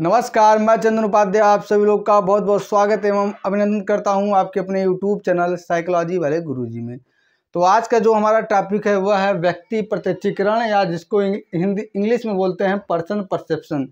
नमस्कार मैं चंदन उपाध्याय आप सभी लोग का बहुत बहुत स्वागत एवं अभिनंदन करता हूं आपके अपने यूट्यूब चैनल साइकोलॉजी वाले गुरुजी में तो आज का जो हमारा टॉपिक है वह है व्यक्ति प्रत्यक्षीकरण या जिसको हिंदी इंग्लिश में बोलते हैं पर्सन परसेप्शन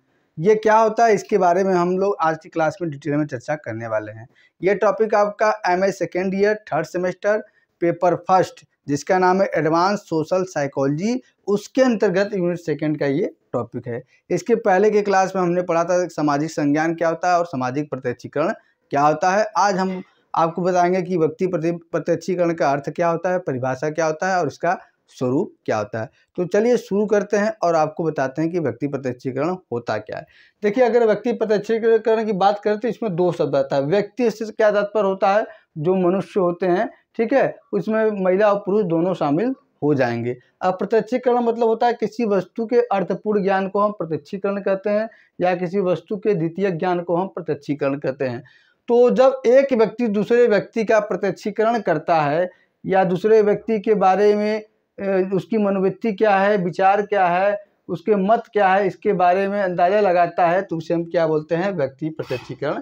ये क्या होता है इसके बारे में हम लोग आज की क्लास में डिटेल में चर्चा करने वाले हैं ये टॉपिक आपका M A second year third semester paper first जिसका नाम है एडवांस सोशल साइकोलॉजी उसके अंतर्गत यूनिट सेकेंड का ये टॉपिक है इसके पहले के क्लास में हमने पढ़ा था सामाजिक संज्ञान क्या होता है और सामाजिक प्रत्यक्षीकरण क्या होता है आज हम आपको बताएंगे कि व्यक्ति प्रत्यक्षीकरण का अर्थ क्या होता है परिभाषा क्या होता है और इसका स्वरूप क्या होता है तो चलिए शुरू करते हैं और आपको बताते हैं कि व्यक्ति प्रत्यक्षीकरण होता क्या है देखिए अगर व्यक्ति प्रत्यक्षीकरण की बात करें तो इसमें दो शब्द आता है व्यक्ति से क्या तात्पर्य होता है जो मनुष्य होते हैं ठीक है उसमें महिला और पुरुष दोनों शामिल हो जाएंगे अप्रत्यक्षीकरण मतलब होता है किसी वस्तु के अर्थपूर्ण ज्ञान को हम प्रत्यक्षीकरण कहते हैं या किसी वस्तु के द्वितीय ज्ञान को हम प्रत्यक्षीकरण कहते हैं तो जब एक व्यक्ति दूसरे व्यक्ति का प्रत्यक्षीकरण करता है या दूसरे व्यक्ति के बारे में उसकी मनोवृत्ति क्या है विचार क्या है उसके मत क्या है इसके बारे में अंदाजा लगाता है तो उसे हम क्या बोलते हैं व्यक्ति प्रत्यक्षीकरण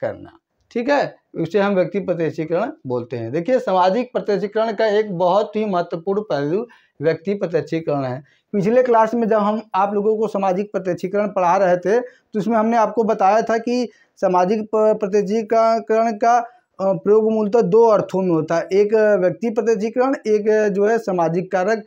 करना ठीक है उसे हम व्यक्ति प्रत्यक्षीकरण बोलते हैं देखिए सामाजिक प्रत्यक्षीकरण का एक बहुत ही महत्वपूर्ण पहलू व्यक्ति प्रत्यक्षीकरण है पिछले क्लास में जब हम आप लोगों को सामाजिक प्रत्यक्षीकरण पढ़ा रहे थे तो उसमें हमने आपको बताया था कि सामाजिक प्रत्यक्षीकरण का प्रयोग मूलतः दो अर्थों में होता है एक व्यक्ति प्रत्यक्षीकरण एक जो है सामाजिक कारक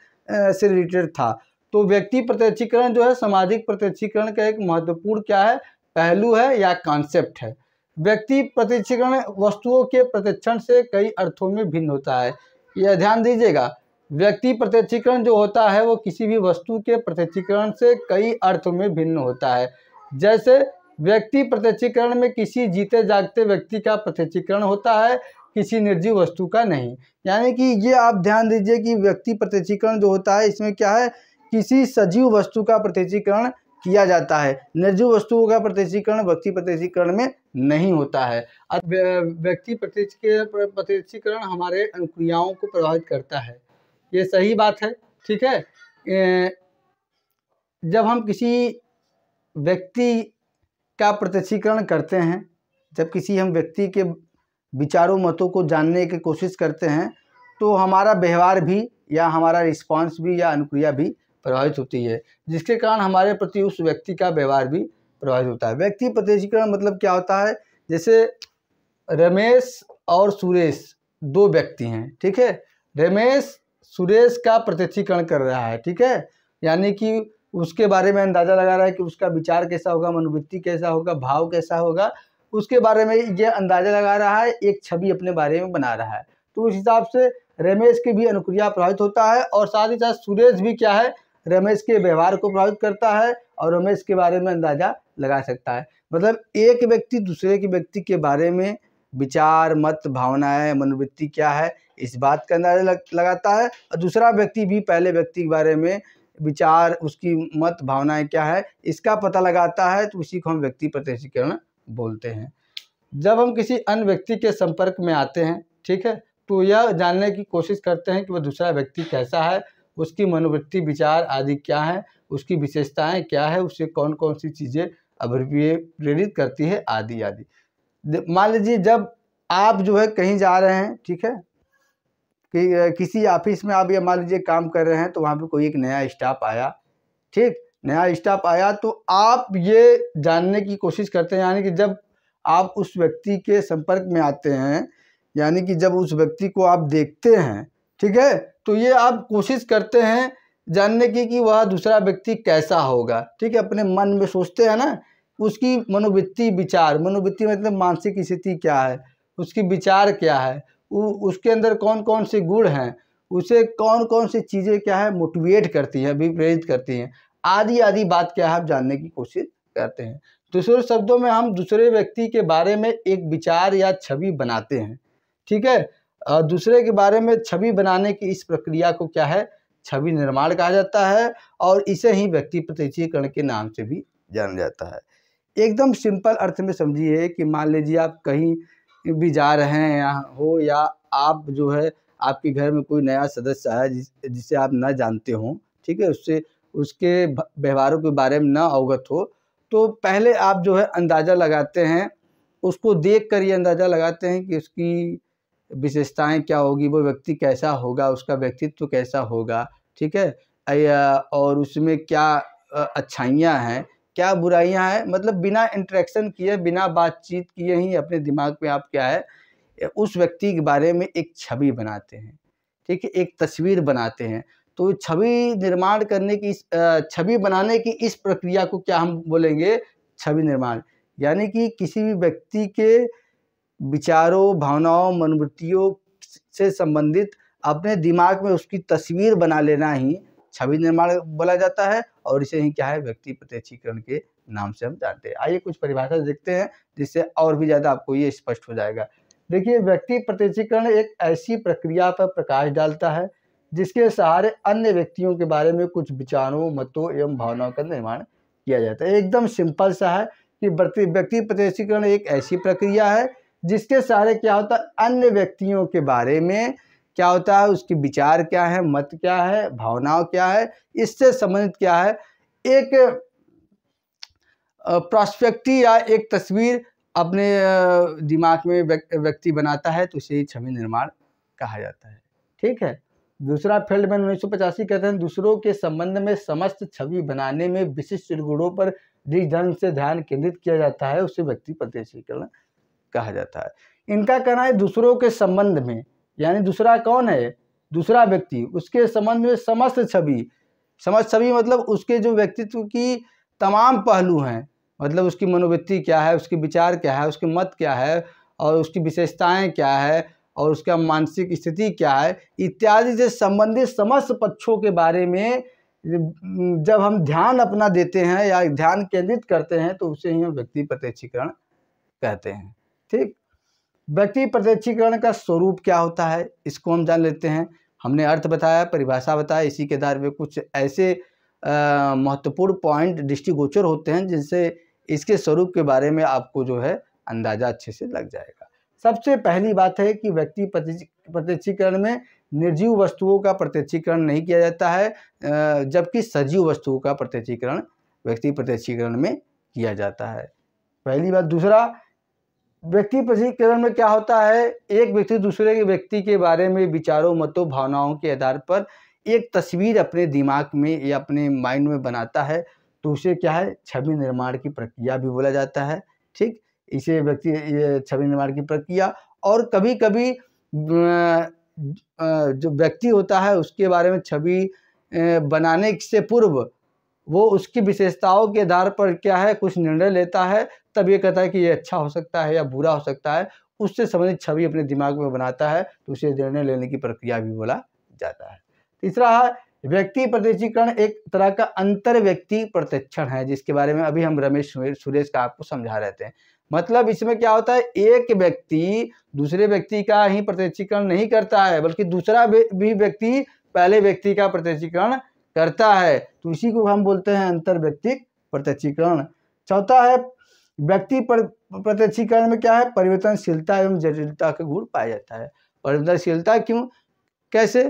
से रिलेटेड था तो व्यक्ति प्रत्यक्षीकरण जो है सामाजिक प्रत्यक्षीकरण का एक महत्वपूर्ण क्या है पहलू है या कॉन्सेप्ट है व्यक्ति प्रतिक्षण वस्तुओं के प्रतिक्षण से कई अर्थों में भिन्न होता है यह ध्यान दीजिएगा व्यक्ति प्रत्यक्षीकरण जो होता है वो किसी भी वस्तु के प्रत्यक्षीकरण से कई अर्थों में भिन्न होता है जैसे व्यक्ति प्रत्यक्षीकरण में किसी जीते जागते व्यक्ति का प्रत्यक्षीकरण होता है किसी निर्जीव वस्तु का नहीं यानी कि ये आप ध्यान दीजिए कि व्यक्ति प्रत्यक्षीकरण जो होता है इसमें क्या है किसी सजीव वस्तु का प्रत्यक्षीकरण किया जाता है निर्जीव वस्तुओं का प्रत्यक्षीकरण व्यक्ति प्रत्यक्षीकरण में नहीं होता है व्यक्ति प्रत्यक्ष प्रत्यक्षीकरण हमारे अनुक्रियाओं को प्रभावित करता है ये सही बात है ठीक है जब हम किसी व्यक्ति का प्रत्यक्षीकरण करते हैं जब किसी हम व्यक्ति के विचारों मतों को जानने की कोशिश करते हैं तो हमारा व्यवहार भी या हमारा रिस्पांस भी या अनुक्रिया भी प्रभावित होती है जिसके कारण हमारे प्रति उस व्यक्ति का व्यवहार भी प्रभावित होता है व्यक्ति प्रत्यक्षीकरण मतलब क्या होता है जैसे रमेश और सुरेश दो व्यक्ति हैं ठीक है रमेश सुरेश का प्रत्यक्षीकरण कर रहा है ठीक है यानी कि उसके बारे में अंदाज़ा लगा रहा है कि उसका विचार कैसा होगा मनोवृत्ति कैसा होगा भाव कैसा होगा उसके बारे में ये अंदाज़ा लगा रहा है एक छवि अपने बारे में बना रहा है तो उस हिसाब से रमेश की भी अनुक्रिया प्रभावित होता है और साथ ही साथ सुरेश भी क्या है रमेश के व्यवहार को प्रभावित करता है और रमेश के बारे में अंदाज़ा लगा सकता है मतलब एक व्यक्ति दूसरे के व्यक्ति के बारे में विचार मत भावनाएं मनोवृत्ति क्या है इस बात का अंदाजा लग, लगाता है और दूसरा व्यक्ति भी पहले व्यक्ति के बारे में विचार उसकी मत भावनाएं क्या है इसका पता लगाता है तो उसी को हम व्यक्ति प्रत्यक्षीकरण बोलते हैं जब हम किसी अन्य व्यक्ति के संपर्क में आते हैं ठीक है तो यह जानने की कोशिश करते हैं कि वह दूसरा व्यक्ति कैसा है उसकी मनोवृत्ति विचार आदि क्या है उसकी विशेषताएं क्या है उसे कौन कौन सी चीज़ें अभिप्रिय प्रेरित करती है आदि आदि मान लीजिए जब आप जो है कहीं जा रहे हैं ठीक है कि किसी ऑफिस में आप ये मान लीजिए काम कर रहे हैं तो वहाँ पे कोई एक नया स्टाफ आया ठीक नया स्टाफ आया तो आप ये जानने की कोशिश करते हैं यानी कि जब आप उस व्यक्ति के संपर्क में आते हैं यानी कि जब उस व्यक्ति को आप देखते हैं ठीक है तो ये आप कोशिश करते हैं जानने की कि वह दूसरा व्यक्ति कैसा होगा ठीक है अपने मन में सोचते हैं ना उसकी मनोवृत्ति विचार मनोवृत्ति मतलब मानसिक स्थिति क्या है उसकी विचार क्या है उ, उसके अंदर कौन कौन से गुण हैं उसे कौन कौन सी चीज़ें क्या है मोटिवेट करती हैं अभिप्रेरित करती हैं आदि आदि बात क्या है आप जानने की कोशिश करते हैं दूसरे शब्दों में हम दूसरे व्यक्ति के बारे में एक विचार या छवि बनाते हैं ठीक है दूसरे के बारे में छवि बनाने की इस प्रक्रिया को क्या है छवि निर्माण कहा जाता है और इसे ही व्यक्ति प्रत्यक्षीकरण के नाम से भी जाना जाता है एकदम सिंपल अर्थ में समझिए कि मान लीजिए आप कहीं भी जा रहे हैं या हो या आप जो है आपके घर में कोई नया सदस्य आया जिस जिसे आप ना जानते हों ठीक है उससे उसके व्यवहारों के बारे में ना अवगत हो तो पहले आप जो है अंदाज़ा लगाते हैं उसको देख कर ये अंदाज़ा लगाते हैं कि उसकी विशेषताएं क्या होगी वो व्यक्ति कैसा होगा उसका व्यक्तित्व कैसा होगा ठीक है और उसमें क्या अच्छाइयाँ हैं क्या बुराइयाँ हैं मतलब बिना इंटरेक्शन किए बिना बातचीत किए ही अपने दिमाग में आप क्या है उस व्यक्ति के बारे में एक छवि बनाते हैं ठीक है एक तस्वीर बनाते हैं तो छवि निर्माण करने की छवि बनाने की इस प्रक्रिया को क्या हम बोलेंगे छवि निर्माण यानी कि किसी भी व्यक्ति के विचारों भावनाओं मनोवृत्तियों से संबंधित अपने दिमाग में उसकी तस्वीर बना लेना ही छवि निर्माण बोला जाता है और इसे ही क्या है व्यक्ति प्रत्यक्षीकरण के नाम से हम जानते हैं आइए कुछ परिभाषा देखते हैं जिससे और भी ज़्यादा आपको ये स्पष्ट हो जाएगा देखिए व्यक्ति प्रत्यक्षीकरण एक ऐसी प्रक्रिया पर प्रकाश डालता है जिसके सहारे अन्य व्यक्तियों के बारे में कुछ विचारों मतों एवं भावनाओं का निर्माण किया जाता है एकदम सिंपल सा है कि व्यक्ति प्रत्यक्षीकरण एक ऐसी प्रक्रिया है जिसके सहारे क्या होता है अन्य व्यक्तियों के बारे में क्या होता है उसके विचार क्या है मत क्या है भावनाओं क्या है इससे संबंधित क्या है एक प्रॉस्पेक्टी या एक तस्वीर अपने दिमाग में व्यक्ति बनाता है तो उसे छवि निर्माण कहा जाता है ठीक है दूसरा फील्ड में उन्नीस कहते हैं दूसरों के संबंध में समस्त छवि बनाने में विशिष्ट गुणों पर जिस ढंग से ध्यान केंद्रित किया जाता है उसे व्यक्ति प्रदेशीकरण कहा जाता है इनका कहना है दूसरों के संबंध में यानी दूसरा कौन है दूसरा व्यक्ति उसके संबंध में समस्त छवि समस्त छवि मतलब उसके जो व्यक्तित्व की तमाम पहलू हैं मतलब उसकी मनोवृत्ति क्या है उसके विचार क्या है उसके मत क्या है और उसकी विशेषताएं क्या है और उसका मानसिक स्थिति क्या है इत्यादि से संबंधित समस्त पक्षों के बारे में जब हम ध्यान अपना देते हैं या ध्यान केंद्रित करते हैं तो उसे ही हम व्यक्ति प्रत्यक्षीकरण कहते हैं ठीक व्यक्ति प्रत्यक्षीकरण का स्वरूप क्या होता है इसको हम जान लेते हैं हमने अर्थ बताया परिभाषा बताया इसी के आधार पर कुछ ऐसे महत्वपूर्ण पॉइंट दृष्टिगोचर होते हैं जिनसे इसके स्वरूप के बारे में आपको जो है अंदाज़ा अच्छे से लग जाएगा सबसे पहली बात है कि व्यक्ति प्रत्यक्षीकरण में निर्जीव वस्तुओं का प्रत्यक्षीकरण नहीं किया जाता है जबकि सजीव वस्तुओं का प्रत्यक्षीकरण व्यक्ति प्रत्यक्षीकरण में किया जाता है पहली बात दूसरा व्यक्ति पृथ्वीकरण में क्या होता है एक व्यक्ति दूसरे के व्यक्ति के बारे में विचारों मतों भावनाओं के आधार पर एक तस्वीर अपने दिमाग में या अपने माइंड में बनाता है तो उसे क्या है छवि निर्माण की प्रक्रिया भी बोला जाता है ठीक इसे व्यक्ति छवि निर्माण की प्रक्रिया और कभी कभी जो व्यक्ति होता है उसके बारे में छवि बनाने से पूर्व वो उसकी विशेषताओं के आधार पर क्या है कुछ निर्णय लेता है तब ये कहता है कि ये अच्छा हो सकता है या बुरा हो सकता है उससे संबंधित छवि अपने दिमाग में बनाता है तो उसे निर्णय लेने की प्रक्रिया भी बोला जाता है तीसरा है व्यक्ति प्रत्यक्षीकरण एक तरह का अंतर व्यक्ति प्रत्यक्षण है जिसके बारे में अभी हम रमेश सुरेश का आपको समझा रहे थे मतलब इसमें क्या होता है एक व्यक्ति दूसरे व्यक्ति का ही प्रत्यक्षीकरण नहीं करता है बल्कि दूसरा भी व्यक्ति पहले व्यक्ति का प्रत्यक्षीकरण करता है तो इसी को हम बोलते हैं अंतर व्यक्तिक प्रत्यक्षीकरण चौथा है व्यक्ति पर प्रत्यक्षीकरण में क्या है परिवर्तनशीलता एवं जटिलता का गुण पाया जाता है परिवर्तनशीलता क्यों कैसे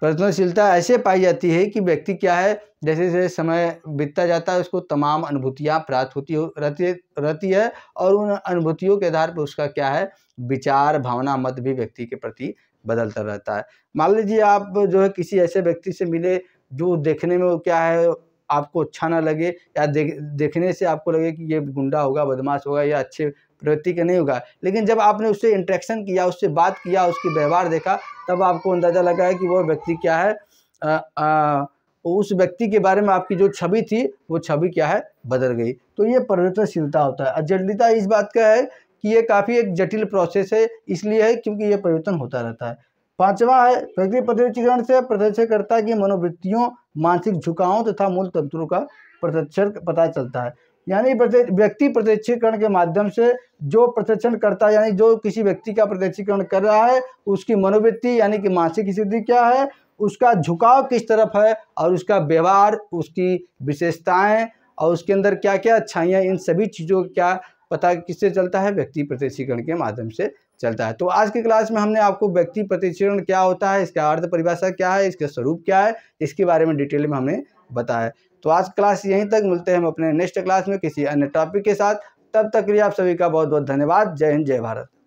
परिवर्तनशीलता ऐसे पाई जाती है कि व्यक्ति क्या है जैसे जैसे समय बीतता जाता है उसको तमाम अनुभूतियाँ प्राप्त होती हो रहती रहती है और उन अनुभूतियों के आधार पर उसका क्या है विचार भावना मत भी व्यक्ति के प्रति बदलता रहता है मान लीजिए आप जो है किसी ऐसे व्यक्ति से मिले जो देखने में क्या है आपको अच्छा ना लगे या देख देखने से आपको लगे कि ये गुंडा होगा बदमाश होगा या अच्छे प्रवृत्ति का नहीं होगा लेकिन जब आपने उससे इंट्रैक्शन किया उससे बात किया उसकी व्यवहार देखा तब आपको अंदाज़ा लगा है कि वह व्यक्ति क्या है आ, आ, उस व्यक्ति के बारे में आपकी जो छवि थी वो छवि क्या है बदल गई तो ये परिवर्तनशीलता होता है जटिलता इस बात का है कि ये काफ़ी एक जटिल प्रोसेस है इसलिए है क्योंकि ये परिवर्तन होता रहता है पांचवा है व्यक्ति प्रत्यक्षीकरण से प्रत्यक्षकर्ता की मनोवृत्तियों मानसिक झुकावों तथा मूल तंत्रों का प्रत्यक्षण पता चलता है यानी व्यक्ति प्रत्यक्षीकरण के माध्यम से जो प्रत्यक्षण करता है यानी जो किसी व्यक्ति का प्रत्यक्षीकरण कर रहा है उसकी मनोवृत्ति यानी कि मानसिक स्थिति क्या है उसका झुकाव किस तरफ है और उसका व्यवहार उसकी विशेषताएं और उसके अंदर क्या क्या अच्छाइयाँ इन सभी चीज़ों का पता किससे चलता है व्यक्ति प्रत्यक्षीकरण के माध्यम से चलता है तो आज की क्लास में हमने आपको व्यक्ति प्रतिचरण क्या होता है इसका अर्थ परिभाषा क्या है इसका स्वरूप क्या है इसके बारे में डिटेल में हमने बताया तो आज क्लास यहीं तक मिलते हैं हम अपने नेक्स्ट क्लास में किसी अन्य टॉपिक के साथ तब तक के लिए आप सभी का बहुत बहुत धन्यवाद जय हिंद जय भारत